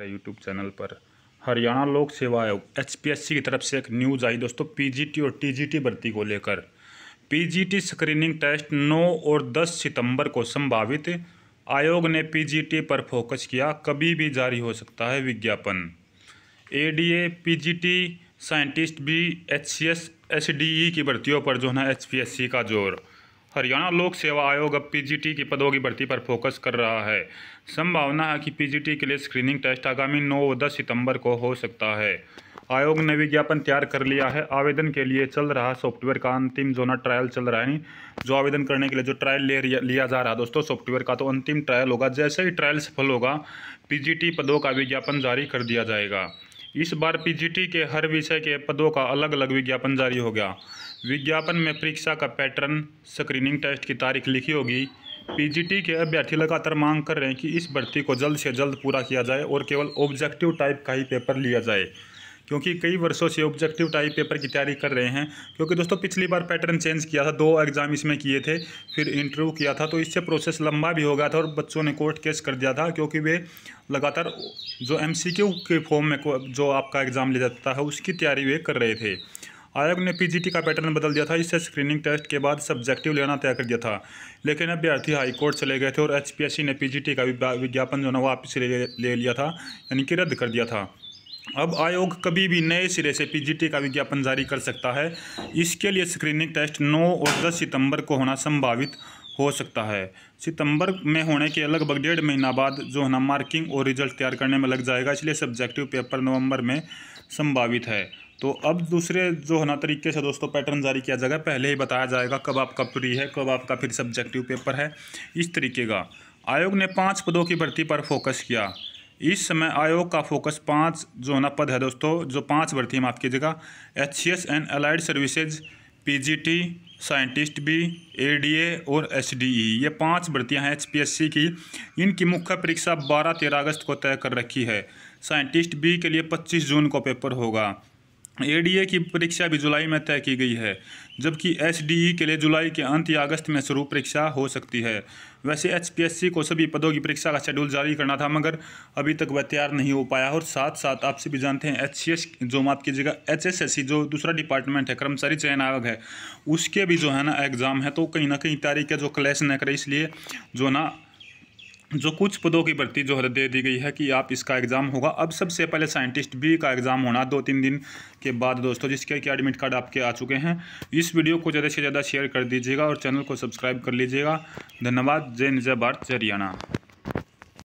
हमारे YouTube channel पर हरियाणा लोक सेवा आयोग एच की तरफ से एक न्यूज़ आई दोस्तों पीजीटी और टीजीटी भर्ती को लेकर पीजीटी स्क्रीनिंग टेस्ट 9 और 10 सितंबर को संभावित आयोग ने पीजीटी पर फोकस किया कभी भी जारी हो सकता है विज्ञापन एडीए पीजीटी साइंटिस्ट भी एच सी e की भर्तियों पर जो है एच का जोर हरियाणा लोक सेवा आयोग अब पीजीटी के पदों की भर्ती पर फोकस कर रहा है संभावना है कि पीजीटी के लिए स्क्रीनिंग टेस्ट आगामी 9 व 10 सितंबर को हो सकता है आयोग ने विज्ञापन तैयार कर लिया है आवेदन के लिए चल रहा सॉफ्टवेयर का अंतिम जोना ट्रायल चल रहा है जो आवेदन करने के लिए जो ट्रायल ले लिया जा रहा है दोस्तों सॉफ्टवेयर का तो अंतिम ट्रायल होगा जैसे ही ट्रायल सफल होगा पी पदों का विज्ञापन जारी कर दिया जाएगा इस बार पी के हर विषय के पदों का अलग अलग विज्ञापन जारी हो गया विज्ञापन में परीक्षा का पैटर्न स्क्रीनिंग टेस्ट की तारीख लिखी होगी पीजीटी के अभ्यर्थी लगातार मांग कर रहे हैं कि इस भर्ती को जल्द से जल्द पूरा किया जाए और केवल ऑब्जेक्टिव टाइप का ही पेपर लिया जाए क्योंकि कई वर्षों से ऑब्जेक्टिव टाइप पेपर की तैयारी कर रहे हैं क्योंकि दोस्तों पिछली बार पैटर्न चेंज किया था दो एग्ज़ाम इसमें किए थे फिर इंटरव्यू किया था तो इससे प्रोसेस लंबा भी हो गया था और बच्चों ने कोर्ट केस कर दिया था क्योंकि वे लगातार जो एम के फॉर्म में जो आपका एग्ज़ाम लिया जाता है उसकी तैयारी वे कर रहे थे आयोग ने पीजीटी का पैटर्न बदल दिया था इससे स्क्रीनिंग टेस्ट के बाद सब्जेक्टिव लेना तय कर दिया था लेकिन अभ्यर्थी हाईकोर्ट चले गए थे और एचपीएससी ने पीजीटी का विज्ञापन जो है वापस ले, ले लिया था यानी कि रद्द कर दिया था अब आयोग कभी भी नए सिरे से पीजीटी का विज्ञापन जारी कर सकता है इसके लिए स्क्रीनिंग टेस्ट नौ और दस सितंबर को होना संभावित हो सकता है सितंबर में होने के लगभग डेढ़ महीना बाद जो है ना मार्किंग और रिजल्ट तैयार करने में लग जाएगा इसलिए सब्जेक्टिव पेपर नवंबर में संभावित है तो अब दूसरे जो है ना तरीके से दोस्तों पैटर्न जारी किया जाएगा पहले ही बताया जाएगा कब आपका प्री है कब आपका फिर सब्जेक्टिव पेपर है इस तरीके का आयोग ने पाँच पदों की भर्ती पर फोकस किया इस समय आयोग का फोकस पाँच जो है ना पद है दोस्तों जो पाँच भर्ती माफ़ कीजिएगा H C S and allied services P G T scientist B A D A और एस डी ई ये पाँच भर्तियाँ हैं एच पी एस सी की इनकी मुख्य परीक्षा बारह तेरह अगस्त को तय कर रखी है साइंटिस्ट बी के लिए पच्चीस जून को पेपर होगा एडीए की परीक्षा भी जुलाई में तय की गई है जबकि एसडीई e के लिए जुलाई के अंत या अगस्त में शुरू परीक्षा हो सकती है वैसे एचपीएससी को सभी पदों की परीक्षा का शेड्यूल जारी करना था मगर अभी तक वह तैयार नहीं हो पाया और साथ साथ आपसे भी जानते हैं एचसीएस जो माफ कीजिएगा एचएसएससी जो दूसरा डिपार्टमेंट है कर्मचारी चयन आयोग है उसके भी जो है ना एग्ज़ाम है तो कहीं ना कहीं तारीखें जो क्लैश न करे इसलिए जो ना जो कुछ पदों की भर्ती जो दे दी गई है कि आप इसका एग्ज़ाम होगा अब सबसे पहले साइंटिस्ट बी का एग्ज़ाम होना दो तीन दिन के बाद दोस्तों जिसके कि एडमिट कार्ड आपके आ चुके हैं इस वीडियो को ज़्यादा से ज़्यादा शेयर कर दीजिएगा और चैनल को सब्सक्राइब कर लीजिएगा धन्यवाद जय जय भारत जय हरियाणा